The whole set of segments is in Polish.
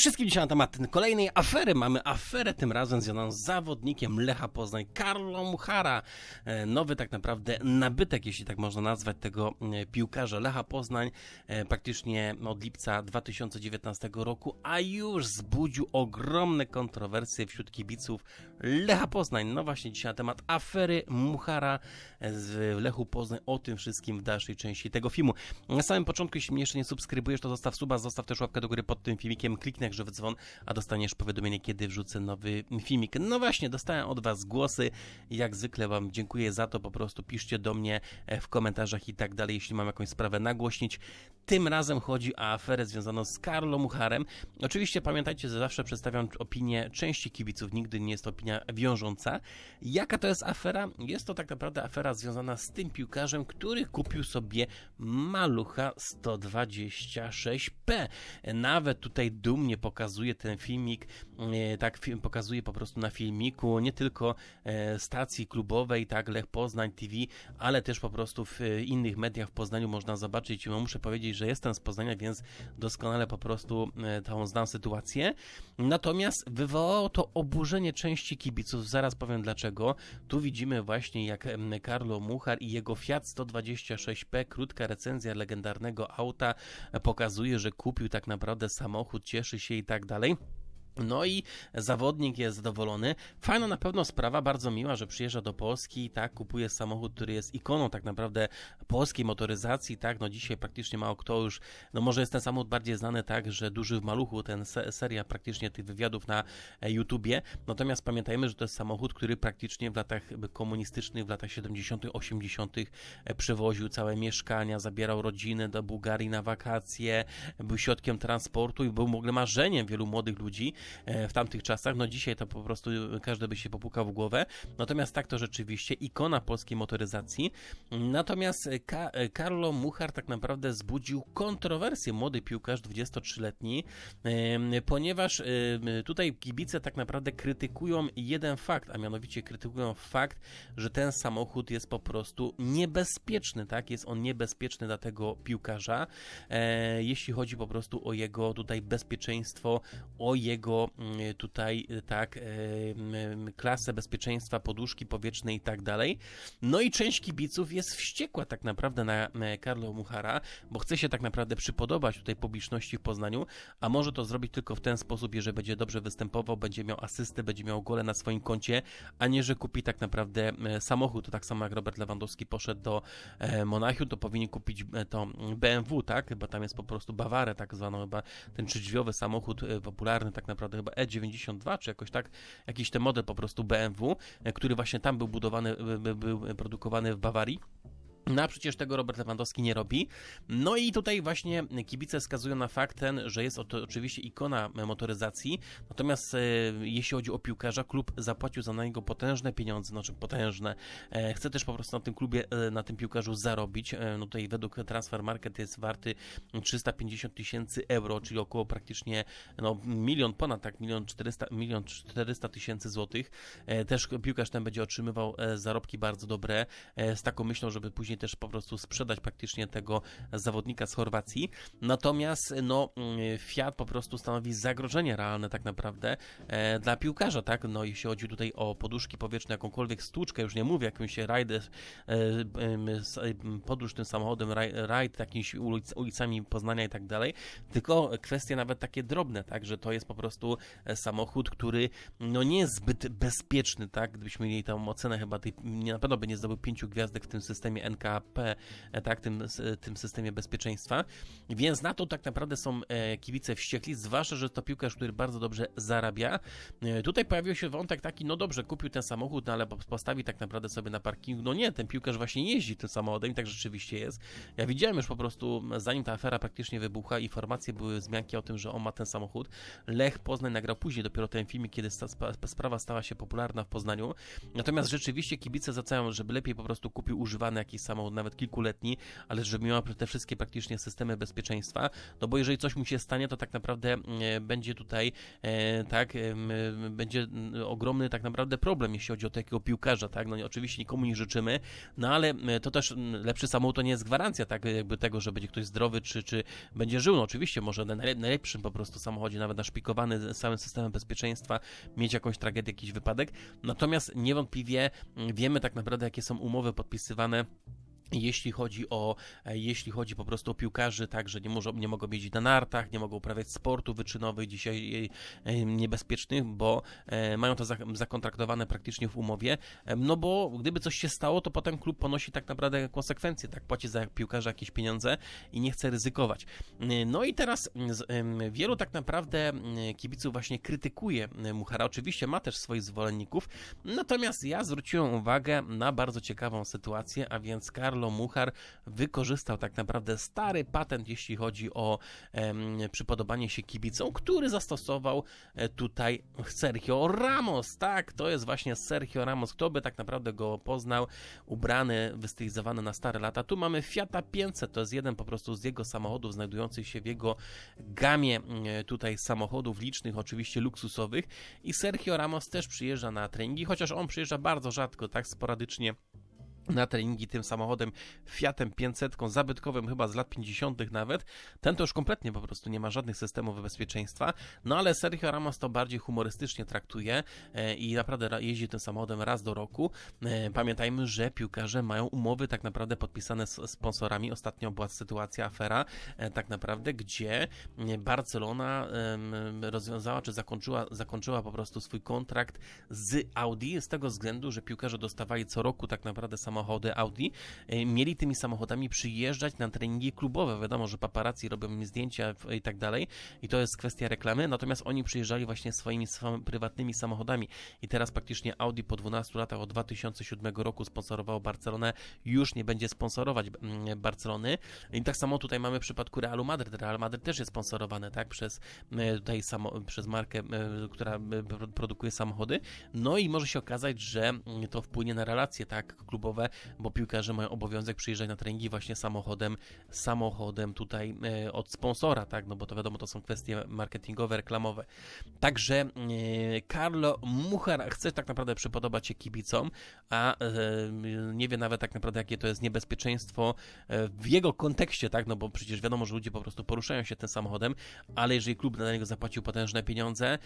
wszystkim, dzisiaj na temat kolejnej afery. Mamy aferę tym razem związaną z zawodnikiem Lecha Poznań, Karlą Muchara. E, nowy tak naprawdę nabytek, jeśli tak można nazwać tego e, piłkarza Lecha Poznań, e, praktycznie od lipca 2019 roku, a już zbudził ogromne kontrowersje wśród kibiców Lecha Poznań. No właśnie dzisiaj na temat afery Muchara z Lechu Poznań, o tym wszystkim w dalszej części tego filmu. Na samym początku, jeśli mnie jeszcze nie subskrybujesz, to zostaw suba, zostaw też łapkę do góry pod tym filmikiem, kliknij że w dzwon, a dostaniesz powiadomienie, kiedy wrzucę nowy filmik. No właśnie, dostałem od Was głosy. Jak zwykle Wam dziękuję za to. Po prostu piszcie do mnie e, w komentarzach i tak dalej, jeśli mam jakąś sprawę nagłośnić. Tym razem chodzi o aferę związaną z Karlo Mucharem. Oczywiście pamiętajcie, że zawsze przedstawiam opinię części kibiców, nigdy nie jest to opinia wiążąca. Jaka to jest afera? Jest to tak naprawdę afera związana z tym piłkarzem, który kupił sobie Malucha 126P. Nawet tutaj dumnie pokazuje ten filmik, e, tak film pokazuje po prostu na filmiku, nie tylko e, stacji klubowej, tak Lech Poznań TV, ale też po prostu w e, innych mediach w Poznaniu można zobaczyć. No, muszę powiedzieć, że jestem z Poznania, więc doskonale po prostu tą znam sytuację. Natomiast wywołało to oburzenie części kibiców, zaraz powiem dlaczego. Tu widzimy właśnie jak Carlo Muchar i jego Fiat 126P, krótka recenzja legendarnego auta, pokazuje, że kupił tak naprawdę samochód, cieszy się i tak dalej. No i zawodnik jest zadowolony. Fajna na pewno sprawa, bardzo miła, że przyjeżdża do Polski i tak kupuje samochód, który jest ikoną tak naprawdę polskiej motoryzacji, tak, no dzisiaj praktycznie mało kto już, no może jest ten samochód bardziej znany tak, że Duży w Maluchu, ten se seria praktycznie tych wywiadów na e, YouTubie, natomiast pamiętajmy, że to jest samochód, który praktycznie w latach komunistycznych, w latach 70 -tych, 80 -tych przewoził całe mieszkania, zabierał rodziny do Bułgarii na wakacje, był środkiem transportu i był w ogóle marzeniem wielu młodych ludzi, E, w tamtych czasach. No dzisiaj to po prostu każdy by się popukał w głowę. Natomiast tak to rzeczywiście ikona polskiej motoryzacji. Natomiast e, Ka e, Carlo Muchar tak naprawdę zbudził kontrowersję młody piłkarz 23-letni, ponieważ tutaj kibice tak naprawdę krytykują jeden fakt, a mianowicie krytykują fakt, że ten samochód jest po prostu niebezpieczny, tak? Jest on niebezpieczny dla tego piłkarza, jeśli chodzi po prostu o jego tutaj bezpieczeństwo, o jego Mm, tutaj e, tak e, klasę bezpieczeństwa, poduszki powietrzne i tak dalej. No i część kibiców jest wściekła tak naprawdę na Karlo Muchara, bo chce się tak naprawdę przypodobać tutaj publiczności w Poznaniu, a może to zrobić tylko w ten sposób, jeżeli będzie dobrze występował, będzie miał asystę, będzie miał gole na swoim koncie, a nie, że kupi tak naprawdę samochód. To tak samo jak Robert Lewandowski poszedł do e, Monachium, to powinien kupić to BMW, tak? Bo tam jest po prostu Bawarę tak zwaną, chyba ten trzydźwiowy samochód popularny tak naprawdę naprawdę chyba E92, czy jakoś tak, jakiś ten model po prostu BMW, e, który właśnie tam był budowany, e, e, był produkowany w Bawarii. No a przecież tego Robert Lewandowski nie robi. No i tutaj właśnie kibice wskazują na fakt ten, że jest to oczywiście ikona motoryzacji, natomiast e, jeśli chodzi o piłkarza, klub zapłacił za niego potężne pieniądze, znaczy potężne. E, chce też po prostu na tym klubie, e, na tym piłkarzu zarobić. E, no tutaj według Transfer Market jest warty 350 tysięcy euro, czyli około praktycznie no, milion, ponad tak, milion 400, milion 400 tysięcy złotych. E, też piłkarz ten będzie otrzymywał e, zarobki bardzo dobre, z taką myślą, żeby później też po prostu sprzedać praktycznie tego zawodnika z Chorwacji. Natomiast no, mm, Fiat po prostu stanowi zagrożenie realne tak naprawdę e, dla piłkarza, tak? No jeśli chodzi tutaj o poduszki powietrzne, jakąkolwiek stłuczkę, już nie mówię, jakimś rajdę, e, e podróż tym samochodem, raj, rajd jakimiś ulic, ulicami Poznania i tak dalej, tylko kwestie nawet takie drobne, tak? Że to jest po prostu e, samochód, który no nie jest zbyt bezpieczny, tak? Gdybyśmy mieli tam ocenę chyba tej, na pewno by nie zdobył pięciu gwiazdek w tym systemie NK E, tak, tym, e, tym systemie bezpieczeństwa. Więc na to tak naprawdę są e, kibice wściekli, zwłaszcza, że to piłkarz, który bardzo dobrze zarabia. Tutaj pojawił się wątek taki, no dobrze, kupił ten samochód, no ale postawi tak naprawdę sobie na parkingu. No nie, ten piłkarz właśnie jeździ tym samochodem i tak rzeczywiście jest. Ja widziałem już po prostu, zanim ta afera praktycznie wybucha, informacje były zmianki o tym, że on ma ten samochód. Lech Poznań nagrał później dopiero ten filmik, kiedy sprawa stała się popularna w Poznaniu. Natomiast rzeczywiście kibice zacają, żeby lepiej po prostu kupił używany jakiś samochód samochód, nawet kilkuletni, ale żeby miała te wszystkie praktycznie systemy bezpieczeństwa, no bo jeżeli coś mu się stanie, to tak naprawdę mm, e, będzie tutaj, e, tak, e, będzie mm, ogromny tak naprawdę problem, jeśli chodzi o takiego piłkarza, tak, no oczywiście nikomu nie życzymy, no ale mm, to też lepszy samochód to nie jest gwarancja, tak, jakby tego, że będzie ktoś zdrowy, czy, czy będzie żył, no oczywiście może na najlepszym po prostu samochodzie, nawet naszpikowany całym systemem bezpieczeństwa, mieć jakąś tragedię, jakiś wypadek, natomiast niewątpliwie wiemy tak naprawdę, jakie są umowy podpisywane jeśli chodzi o, e, jeśli chodzi po prostu o piłkarzy, także nie, może, nie mogą biec na nartach, nie mogą uprawiać sportu wyczynowych, dzisiaj e, e, niebezpiecznych, bo mają to zakontraktowane praktycznie w umowie, no bo gdyby coś się stało, to potem klub ponosi tak naprawdę konsekwencje, tak, płaci za piłkarza jakieś pieniądze i nie chce ryzykować. No i teraz wielu tak naprawdę kibiców właśnie krytykuje Muchara, oczywiście ma też swoich zwolenników, natomiast ja zwróciłem uwagę na bardzo ciekawą sytuację, a więc Karl Carlo Muchar wykorzystał tak naprawdę stary patent, jeśli chodzi o em, przypodobanie się kibicom, który zastosował e, tutaj Sergio Ramos. Tak, to jest właśnie Sergio Ramos. Kto by tak naprawdę go poznał? Ubrany, wystylizowany na stare lata. Tu mamy Fiata 500, to jest jeden po prostu z jego samochodów znajdujących się w jego gamie tutaj samochodów licznych, oczywiście luksusowych. I Sergio Ramos też przyjeżdża na treningi, chociaż on przyjeżdża bardzo rzadko, tak sporadycznie na treningi tym samochodem Fiatem 500, zabytkowym chyba z lat 50. nawet. Ten to już kompletnie po prostu nie ma żadnych systemów bezpieczeństwa, no ale Sergio Ramos to bardziej humorystycznie traktuje e, i naprawdę jeździ tym samochodem raz do roku. E, pamiętajmy, że piłkarze mają umowy tak naprawdę podpisane z sponsorami. Ostatnio była sytuacja, afera e, tak naprawdę, gdzie Barcelona rozwiązała czy zakończyła, zakończyła po prostu swój kontrakt z Audi z tego względu, że piłkarze dostawali co roku tak naprawdę samochód samochody Audi, e, mieli tymi samochodami przyjeżdżać na treningi klubowe. Wiadomo, że paparazzi robią im zdjęcia i tak dalej i to jest kwestia reklamy, natomiast oni przyjeżdżali właśnie swoimi prywatnymi samochodami i teraz praktycznie Audi po 12 latach od 2007 roku sponsorowało Barcelonę, już nie będzie sponsorować mm, Barcelony i tak samo tutaj mamy w przypadku Realu Madryt. Real Madryt też jest sponsorowany, tak, przez e, tutaj samo, przez markę, e, która produkuje samochody, no i może się okazać, że mm, to wpłynie na relacje, tak, klubowe bo piłkarze mają obowiązek przyjeżdżać na treningi właśnie samochodem, samochodem tutaj e, od sponsora, tak, no bo to wiadomo, to są kwestie marketingowe, reklamowe. Także Carlo e, Muchar chce tak naprawdę przypodobać się kibicom, a e, nie wie nawet tak naprawdę, jakie to jest niebezpieczeństwo w jego kontekście, tak, no bo przecież wiadomo, że ludzie po prostu poruszają się tym samochodem, ale jeżeli klub na niego zapłacił potężne pieniądze,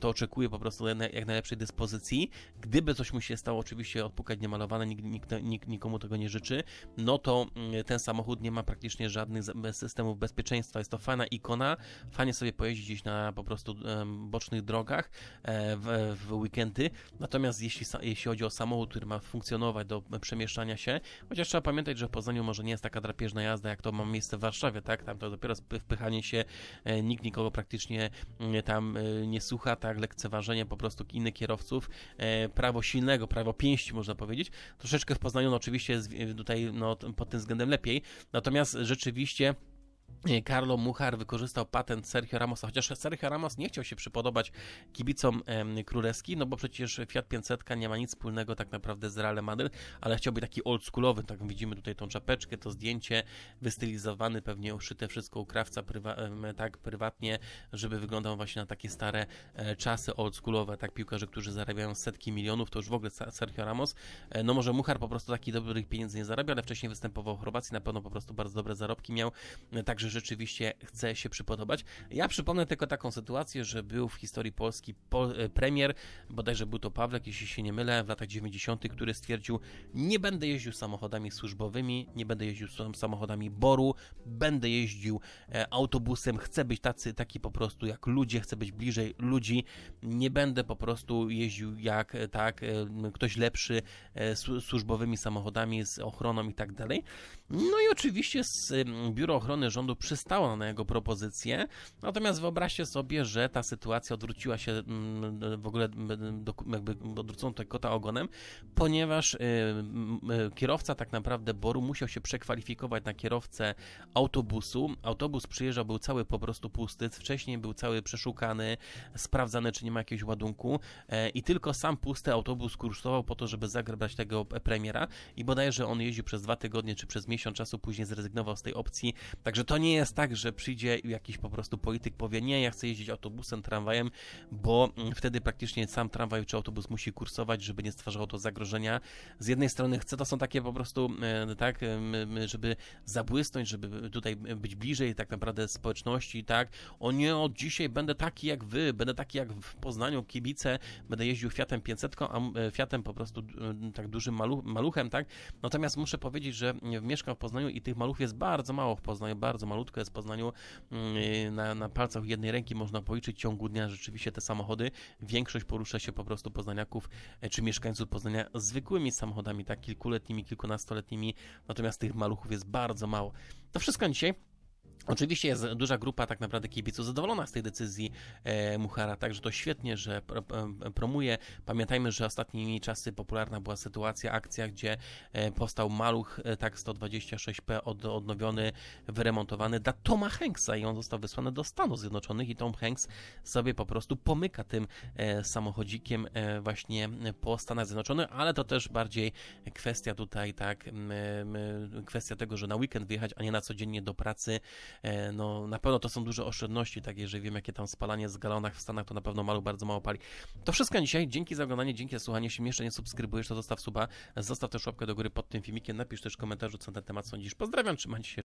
to oczekuje po prostu jak najlepszej dyspozycji. Gdyby coś mu się stało, oczywiście odpukać niemalowane, nikt, nikt, nikt, nikomu tego nie życzy, no to mm, ten samochód nie ma praktycznie żadnych systemów bezpieczeństwa. Jest to fajna ikona, fajnie sobie pojeździć gdzieś na po prostu bocznych drogach e, w, w weekendy. Natomiast jeśli, jeśli chodzi o samochód, który ma funkcjonować do przemieszczania się, chociaż trzeba pamiętać, że w Poznaniu może nie jest taka drapieżna jazda, jak to ma miejsce w Warszawie, tak? Tam to dopiero wpychanie się, e, nikt nikogo praktycznie mm, tam e, nie słucha, tak? Lekceważenie po prostu innych kierowców, prawo silnego, prawo pięści można powiedzieć. Troszeczkę w Poznaniu poznają no, oczywiście tutaj no, pod tym względem lepiej. Natomiast rzeczywiście Carlo e, Muchar wykorzystał patent Sergio Ramosa, chociaż Sergio Ramos nie chciał się przypodobać kibicom e, królewskim, no bo przecież Fiat 500 nie ma nic wspólnego tak naprawdę z Realem Madryt, ale chciałby taki oldschoolowy, tak widzimy tutaj tą czapeczkę, to zdjęcie wystylizowane, pewnie uszyte wszystko u krawca prywa, tak prywatnie, żeby wyglądał właśnie na takie stare e, czasy oldschoolowe, tak piłkarze, którzy zarabiają setki milionów, to już w ogóle Sergio Ramos, e, no może Muchar po prostu takich dobrych pieniędzy nie zarabia, ale wcześniej występował w Chorwacji, na pewno po prostu bardzo dobre zarobki miał, także że rzeczywiście chce się przypodobać. Ja przypomnę tylko taką sytuację, że był w historii Polski pol, e, premier, bodajże był to Pawlek, jeśli się nie mylę, w latach 90., który stwierdził, nie będę jeździł samochodami służbowymi, nie będę jeździł samochodami Boru, będę jeździł e, autobusem, chcę być tacy, taki po prostu jak ludzie, chcę być bliżej ludzi, nie będę po prostu jeździł jak e, tak ktoś lepszy służbowymi samochodami z ochroną i tak dalej. No i oczywiście z Biuro Ochrony Rządu powodu przystała na jego propozycję. Natomiast wyobraźcie sobie, że ta sytuacja odwróciła się mm, w ogóle, mm, jakby odwrócono tego kota ogonem, ponieważ y, mm, y, kierowca tak naprawdę Boru musiał się przekwalifikować na kierowcę autobusu. Autobus przyjeżdżał, był cały po prostu pusty, wcześniej był cały przeszukany, sprawdzany, czy nie ma jakiegoś ładunku e, i tylko sam pusty autobus kursował po to, żeby zagrać tego e, premiera i bodajże on jeździł przez dwa tygodnie czy przez miesiąc czasu, później zrezygnował z tej opcji, także to to nie jest tak, że przyjdzie jakiś po prostu polityk powie, nie, ja chcę jeździć autobusem, tramwajem, bo mm, wtedy praktycznie sam tramwaj czy autobus musi kursować, żeby nie stwarzało to zagrożenia. Z jednej strony chce, to są takie po prostu, e, tak, e, żeby zabłysnąć, żeby tutaj być bliżej tak naprawdę społeczności, tak, o nie, od dzisiaj będę taki jak wy, będę taki jak w Poznaniu, kibice, będę jeździł Fiatem 500, a e, Fiatem po prostu tak dużym maluchem, tak, natomiast muszę powiedzieć, że mm, mieszkam w Poznaniu i tych maluchów jest bardzo mało w Poznaniu, bardzo bardzo malutka jest w Poznaniu. Mm, y, na, na palcach jednej ręki można policzyć ciągu dnia rzeczywiście te samochody. Większość porusza się po prostu poznaniaków e, czy mieszkańców Poznania zwykłymi samochodami, tak kilkuletnimi, kilkunastoletnimi, natomiast tych maluchów jest bardzo mało. To wszystko dzisiaj. Oczywiście jest duża grupa tak naprawdę kibiców zadowolona z tej decyzji e, Muchara, także to świetnie, że e, promuje. Pamiętajmy, że ostatnimi czasy popularna była sytuacja, akcja, gdzie e, powstał maluch e, tak 126P od, odnowiony, wyremontowany dla Toma Hanksa i on został wysłany do Stanów Zjednoczonych i Tom Hanks sobie po prostu pomyka tym e, samochodzikiem e, właśnie po Stanach Zjednoczonych, ale to też bardziej kwestia tutaj tak, kwestia tego, że na weekend wyjechać, a nie na codziennie do pracy E, no na pewno to są duże oszczędności, tak jeżeli wiem jakie tam spalanie z galonach w Stanach, to na pewno malu bardzo mało pali. To wszystko dzisiaj, dzięki za oglądanie, dzięki za słuchanie, jeśli jeszcze nie subskrybujesz, to zostaw suba, zostaw też łapkę do góry pod tym filmikiem, napisz też w komentarzu, co na ten temat sądzisz. Pozdrawiam, trzymajcie się.